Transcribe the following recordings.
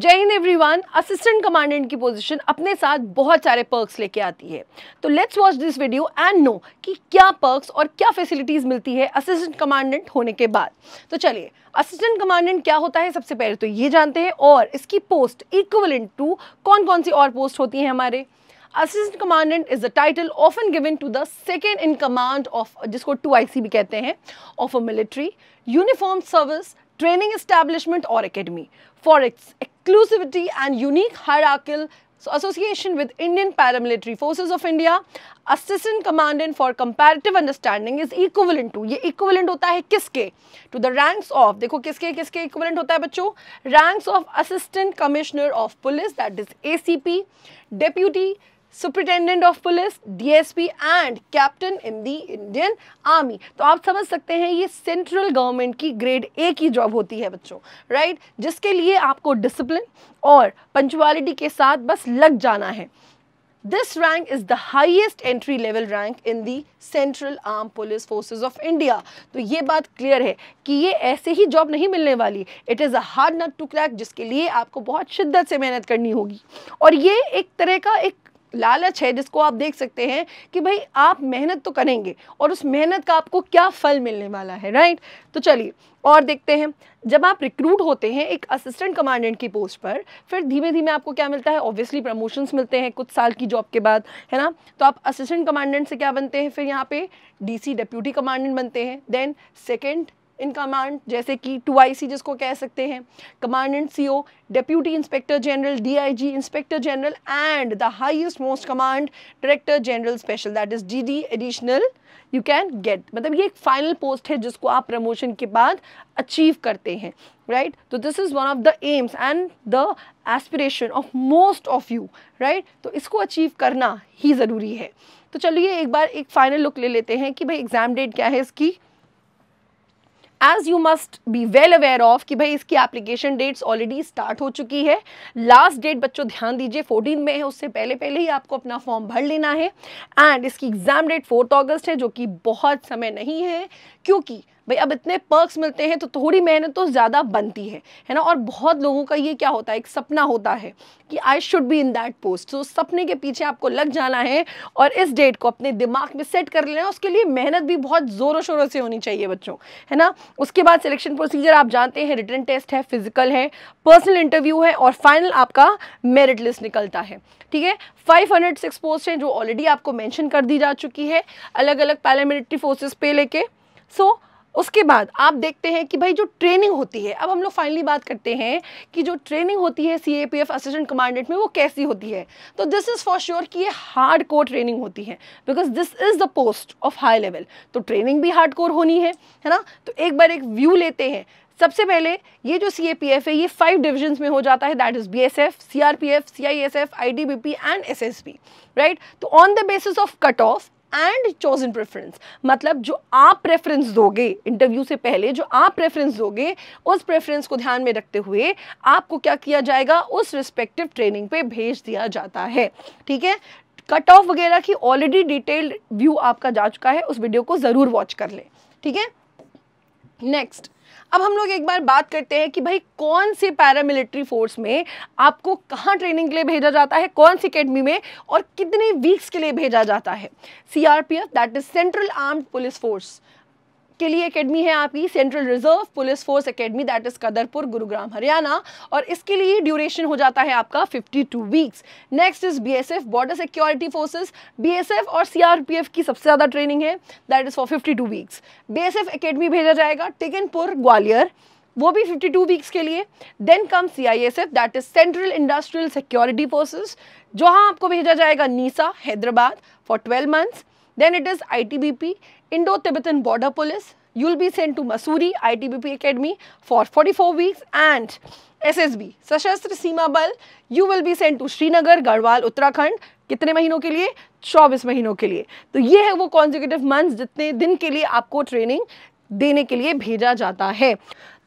जय हिंद everyone assistant commandant की पोजीशन अपने साथ बहुत सारे पर्क्स लेके आती है तो let's watch this video and know कि क्या पर्क्स और क्या फैसिलिटीज़ मिलती है असिस्टेंट कमांडेंट होने के बाद तो चलिए असिस्टेंट कमांडेंट क्या होता है सबसे पहले तो ये जानते हैं और इसकी पोस्ट इक्वलेंट टू कौन कौन सी और पोस्ट होती है हमारे assistant commandant is the title often given to the second in command of जिसको टू आई भी कहते हैं of a military uniform service training establishment or academy for its exclusivity and unique hierarchical association with Indian paramilitary forces of India. Assistant Commandant for comparative understanding is equivalent to ये equivalent होता है किसके to the ranks of देखो किसके किसके equivalent होता है बच्चों ranks of Assistant Commissioner of Police that is ACP, Deputy superintendent of police DSP and captain in the Indian army तो आप समझ सकते हैं ये सेंट्रल गवर्नमेंट की ग्रेड ए की जॉब होती है बच्चों राइट right? जिसके लिए आपको डिसिप्लिन और पंचुअलिटी के साथ बस लग जाना है This rank is the highest entry level rank in the Central Armed Police Forces of India. तो ये बात क्लियर है कि ये ऐसे ही जॉब नहीं मिलने वाली it is a hard nut to crack जिसके लिए आपको बहुत शिद्दत से मेहनत करनी होगी और ये एक तरह का एक लालच है जिसको आप देख सकते हैं कि भाई आप मेहनत तो करेंगे और उस मेहनत का आपको क्या फल मिलने वाला है राइट तो चलिए और देखते हैं जब आप रिक्रूट होते हैं एक असिस्टेंट कमांडेंट की पोस्ट पर फिर धीमे धीमे आपको क्या मिलता है ऑब्वियसली प्रमोशंस मिलते हैं कुछ साल की जॉब के बाद है ना तो आप असिस्टेंट कमांडेंट से क्या बनते हैं फिर यहाँ पे डीसी डिप्यूटी कमांडेंट बनते हैं देन सेकंड इन कमांड जैसे कि टू आई जिसको कह सकते हैं commandant C O deputy inspector general D inspector general and the highest most command director general special that is the additional you can get मतलब ये एक फाइनल पोस्ट है जिसको आप प्रमोशन के बाद अचीव करते हैं राइट तो this is one of the aims and the aspiration of most of you right तो इसको अचीव करना ही ज़रूरी है तो चलिए एक बार एक फाइनल लुक ले लेते हैं कि भाई एग्ज़ाम डेट क्या है इसकी as you must be well aware of कि भाई इसकी एप्लीकेशन डेट्स ऑलरेडी स्टार्ट हो चुकी है लास्ट डेट बच्चों ध्यान दीजिए फोर्टीन में है उससे पहले पहले ही आपको अपना फॉर्म भर लेना है एंड इसकी एग्ज़ाम डेट फोर्थ अगस्त है जो कि बहुत समय नहीं है क्योंकि भाई अब इतने पर्क्स मिलते हैं तो थोड़ी मेहनत तो ज़्यादा बनती है है ना और बहुत लोगों का ये क्या होता है एक सपना होता है कि I should be in that post तो सपने के पीछे आपको लग जाना है और इस डेट को अपने दिमाग में सेट कर लेना है उसके लिए मेहनत भी बहुत ज़ोरों शोरों से होनी चाहिए बच्चों है ना उसके बाद सिलेक्शन प्रोसीजर आप जानते हैं रिटर्न टेस्ट है फिजिकल है पर्सनल इंटरव्यू है और फाइनल आपका मेरिट लिस्ट निकलता है ठीक है फाइव सिक्स पोस्ट हैं जो ऑलरेडी आपको मैंशन कर दी जा चुकी है अलग अलग पैरामिलिट्री फोर्सेज पे लेके सो so, उसके बाद आप देखते हैं कि भाई जो ट्रेनिंग होती है अब हम लोग फाइनली बात करते हैं कि जो ट्रेनिंग होती है C A P F assistant commandant में वो कैसी होती है तो दिस इज़ फॉर श्योर कि ये हार्ड कोर ट्रेनिंग होती है because this is the post of high level तो ट्रेनिंग भी हार्ड कोर होनी है है ना तो एक बार एक व्यू लेते हैं सबसे पहले ये जो सी ए पी एफ है ये फाइव डिविजन्स में हो जाता है that is B S F C R P F C I S F I D B P and S S P right तो on the basis of cut off and chosen preference मतलब जो आप preference दोगे interview से पहले जो आप preference दोगे उस प्रेफरेंस को ध्यान में रखते हुए आपको क्या किया जाएगा उस रिस्पेक्टिव ट्रेनिंग पे भेज दिया जाता है ठीक है कट ऑफ वगैरह की ऑलरेडी डिटेल्ड व्यू आपका जा चुका है उस वीडियो को ज़रूर वॉच कर ले ठीक है नेक्स्ट अब हम लोग एक बार बात करते हैं कि भाई कौन से पैरामिलिट्री फोर्स में आपको कहाँ ट्रेनिंग के लिए भेजा जाता है कौन सी अकेडमी में और कितने वीक्स के लिए भेजा जाता है C R P F that is central armed police force उसके लिए एकेडमी है आपकी central reserve police force academy that is Kadarpur Gurugram Haryana और इसके लिए ड्यूरेशन हो जाता है आपका 52 weeks next is BSF border security forces BSF और सीआरपीएफ की सबसे ज़्यादा ट्रेनिंग है that is for fifty weeks BSF academy भेजा जाएगा टिकनपुर ग्वालियर वो भी 52 वीक्स के लिए then come C I S that is central industrial security forces जहाँ आपको भेजा जाएगा NISA Hyderabad for 12 months then it is I T B P Indo Tibetan border police you will be sent to Masuri ITBP Academy for 44 weeks and SSB सशस्त्र Seema Bal you will be sent to Srinagar Garhwal Uttarakhand कितने महीनों के लिए 24 महीनों के लिए तो ये है वो कॉन्जिक्यूटिव मंथ्स जितने दिन के लिए आपको ट्रेनिंग देने के लिए भेजा जाता है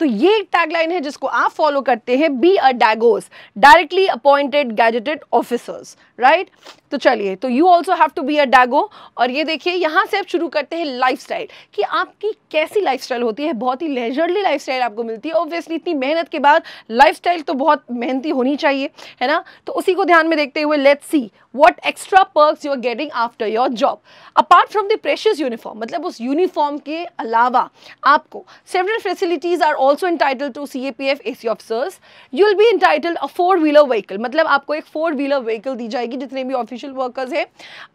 तो ये एक टैगलाइन है जिसको आप फॉलो करते हैं be a DAGOs directly appointed gazetted officers right तो चलिए तो you also have to be a DAGO और ये देखिए यहाँ से आप शुरू करते हैं लाइफ कि आपकी कैसी लाइफ होती है बहुत ही लेजरली लाइफ आपको मिलती है ऑब्वियसली इतनी मेहनत के बाद लाइफ तो बहुत मेहनती होनी चाहिए है ना तो उसी को ध्यान में देखते हुए let's see what extra perks you are getting after your job apart from the precious uniform मतलब उस यूनिफॉर्म के अलावा आपको several facilities are also entitled to C A P F A C officers you will be entitled a four wheeler vehicle मतलब आपको एक four wheeler vehicle दी जाएगी जितने भी ऑफिशियल वर्कर्स हैं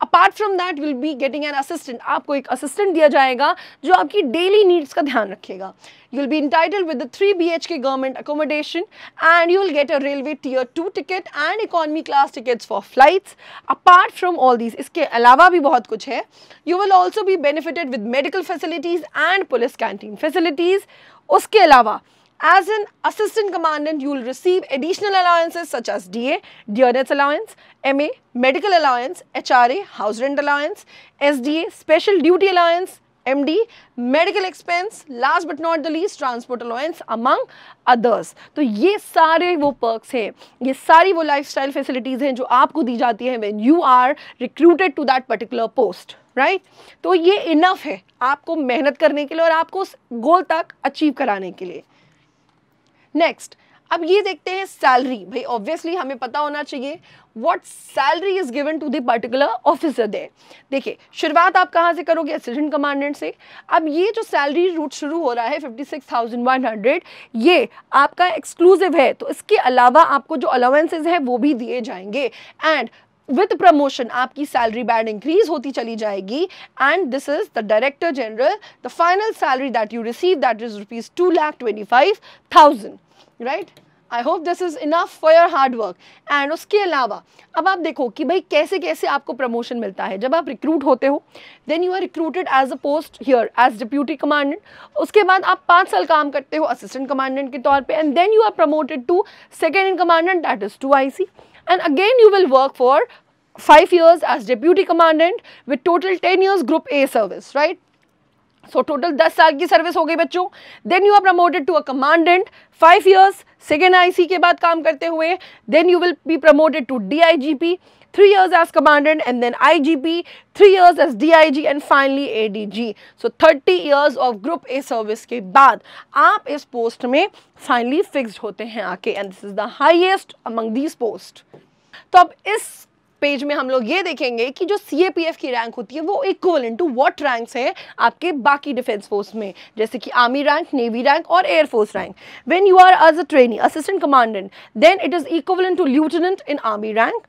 apart from that will be getting an assistant आपको एक assistant दिया जाएगा जो आपकी डेली नीड्स का ध्यान रखेगा you will be entitled with the 3 BHK government accommodation and you will get a railway tier 2 ticket and economy class tickets for flights apart from all these इसके अलावा भी बहुत कुछ है you will also be benefited with medical facilities and police canteen facilities उसके अलावा As an assistant commandant, you will receive additional allowances such as DA, dearness allowance, MA, medical allowance, HRA, house rent allowance, SDA, special duty allowance, MD, medical expense, last but not the least, transport allowance among others. तो ये सारे वो perks हैं ये सारी वो lifestyle facilities हैं जो आपको दी जाती हैं when you are recruited to that particular post. Right right? तो ये इनफ है आपको मेहनत करने के लिए और आपको उस गोल तक अचीव कराने के लिए नेक्स्ट अब ये देखते हैं सैलरी भाई ऑब्वियसली हमें पता होना चाहिए what salary is given to the particular officer दे देखिए शुरुआत आप कहाँ से करोगे असिस्टेंट कमांडेंट से अब ये जो सैलरी रूट शुरू हो रहा है 56,100 ये आपका एक्सक्लूसिव है तो इसके अलावा आपको जो अलाउंसेज है वो भी दिए जाएंगे एंड विथ प्रमोशन आपकी सैलरी बैंड इंक्रीज होती चली जाएगी and this is the director general the final salary that you receive that is rupees two lakh twenty five thousand right I hope this is enough for your hard work and उसके अलावा अब आप देखो कि भाई कैसे कैसे आपको प्रमोशन मिलता है जब आप रिक्रूट होते हो then you are recruited as a post here as deputy commandant उसके बाद आप पाँच साल काम करते हो असिस्टेंट कमांडेंट के तौर पर and then you are promoted to second in commandant that is two I C and again you will work for 5 years as deputy commandant with total 10 years group A service, right? So total दस साल की service हो गई बच्चों then you are promoted to a commandant five years second IC के बाद काम करते हुए then you will be promoted to DIGP I G P three years as commandant and then IGP three years as DIG and finally ADG so thirty years of group A service के बाद आप इस post में finally fixed होते हैं आके and this is the highest among these post तो अब इस पेज में हम लोग ये देखेंगे कि जो सी की रैंक होती है वो इक्वल टू वॉट रैंक्स हैं आपके बाकी डिफेंस फोर्स में जैसे कि आर्मी रैंक नेवी रैंक और air force rank when you are as a trainee assistant commandant then it is equal to lieutenant in army rank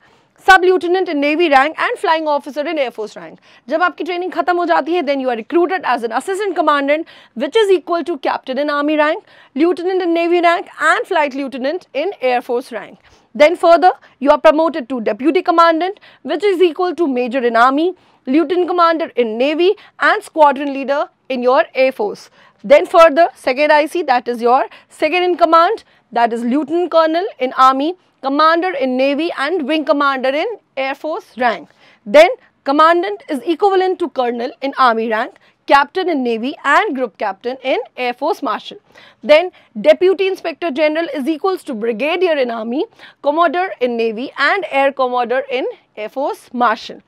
sub lieutenant in navy rank and flying officer in air force rank jab aapki training khatam ho then you are recruited as an assistant commandant which is equal to captain in army rank lieutenant in navy rank and flight lieutenant in air force rank then further you are promoted to deputy commandant which is equal to major in army lieutenant commander in navy and squadron leader in your air force then further second ic that is your second in command that is lieutenant colonel in army, commander in navy and wing commander in air force rank. Then commandant is equivalent to colonel in army rank, captain in navy and group captain in air force marshal. Then deputy inspector general is equals to brigadier in army, commodore in navy and air commodore in air force marshal.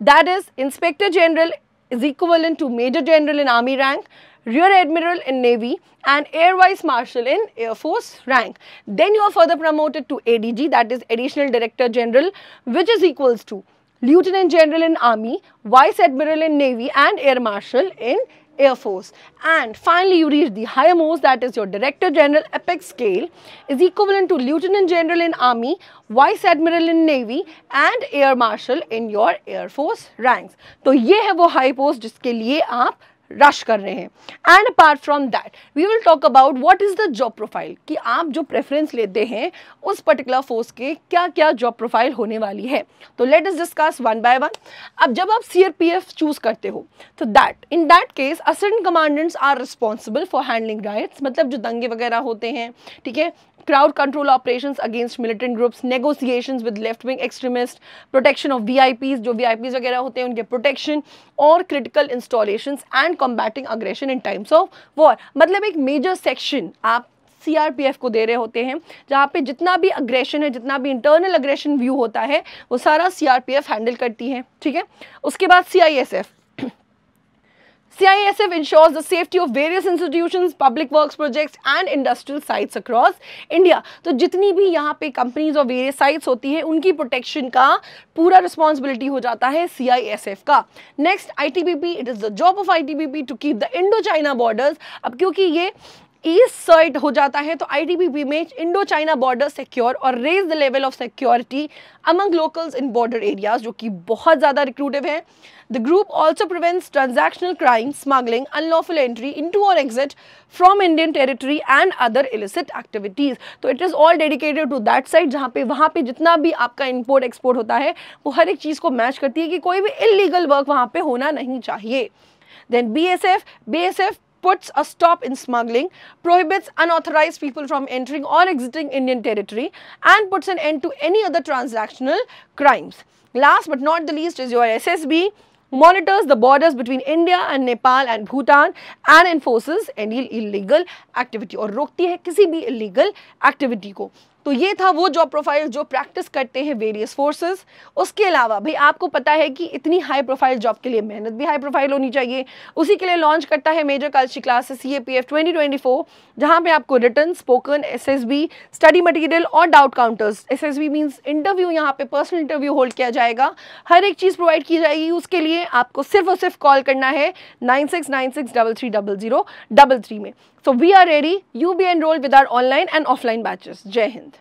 That is inspector general is equivalent to major general in army rank, Rear Admiral in Navy and Air Vice Marshal in Air Force rank. Then you are further promoted to ADG that is Additional Director General which is equals to Lieutenant General in Army, Vice Admiral in Navy and Air Marshal in Air Force. And finally, you reach the highermost that is your Director General Apex scale is equivalent to Lieutenant General in Army, Vice Admiral in Navy and Air Marshal in your Air Force ranks. तो ये है वो high post जिसके लिए आप rush कर रहे हैं and apart from that we will talk about what is the job profile कि आप जो प्रेफरेंस लेते हैं उस पर्टिकुलर फोर्स के क्या क्या जॉब प्रोफाइल होने वाली है तो लेट इस डिस्कस वन बाय वन अब जब आप सी चूज़ करते हो तो that in that case assistant commandants are responsible for handling riots मतलब जो दंगे वगैरह होते हैं ठीक है crowd control operations against militant groups negotiations with left wing extremists protection of VIPs जो VIPs वगैरह होते हैं उनके protection और critical installations and combating aggression in times of war मतलब एक major section आप सीआरपीएफ को दे रहे होते हैं जहाँ पे जितना भी अग्रेशन है जितना भी इंटरनल अग्रेशन व्यू होता है वो सारा सीआरपीएफ हैंडल करती है ठीक है उसके बाद CISF CISF ensures the safety of various institutions, public works projects and industrial sites across India. तो जितनी भी यहाँ पे कंपनीज और वेरियस साइट्स होती है उनकी प्रोटेक्शन का पूरा रिस्पॉन्सिबिलिटी हो जाता है CISF का next I T B P it is the job of I T B P to keep the Indo China borders अब क्योंकि ये ईस्ट साइड हो जाता है तो आईटीबीपी में इंडो चाइना बॉर्डर सिक्योर और raise the level of security among locals in border areas जो कि बहुत ज़्यादा रिक्रूटिव है the group also prevents transactional crime smuggling unlawful entry into और exit from Indian territory and other illicit activities तो it is all dedicated to that side जहाँ पे वहाँ पे जितना भी आपका इम्पोर्ट एक्सपोर्ट होता है वो हर एक चीज़ को मैच करती है कि कोई भी इलीगल वर्क वहाँ पे होना नहीं चाहिए then B S B S F puts a stop in smuggling, prohibits unauthorized people from entering or exiting Indian territory and puts an end to any other transactional crimes. Last but not the least is your SSB, monitors the borders between India and Nepal and Bhutan and enforces any illegal activity or rokti hai kisi bhi illegal activity ko. तो ये था वो job profile जो practice करते हैं various forces उसके अलावा भाई आपको पता है कि इतनी हाई प्रोफाइल जॉब के लिए मेहनत भी हाई प्रोफाइल होनी चाहिए उसी के लिए लॉन्च करता है मेजर कल्ची classes C A P F twenty twenty four जहाँ पर आपको written spoken S S B study material और doubt counters S S B means interview यहाँ पर पर्सनल इंटरव्यू होल्ड किया जाएगा हर एक चीज़ प्रोवाइड की जाएगी उसके लिए आपको सिर्फ और सिर्फ कॉल करना है nine six nine six double three double zero double three में So we are ready. You be enrolled with our online and offline batches. Jai Hind.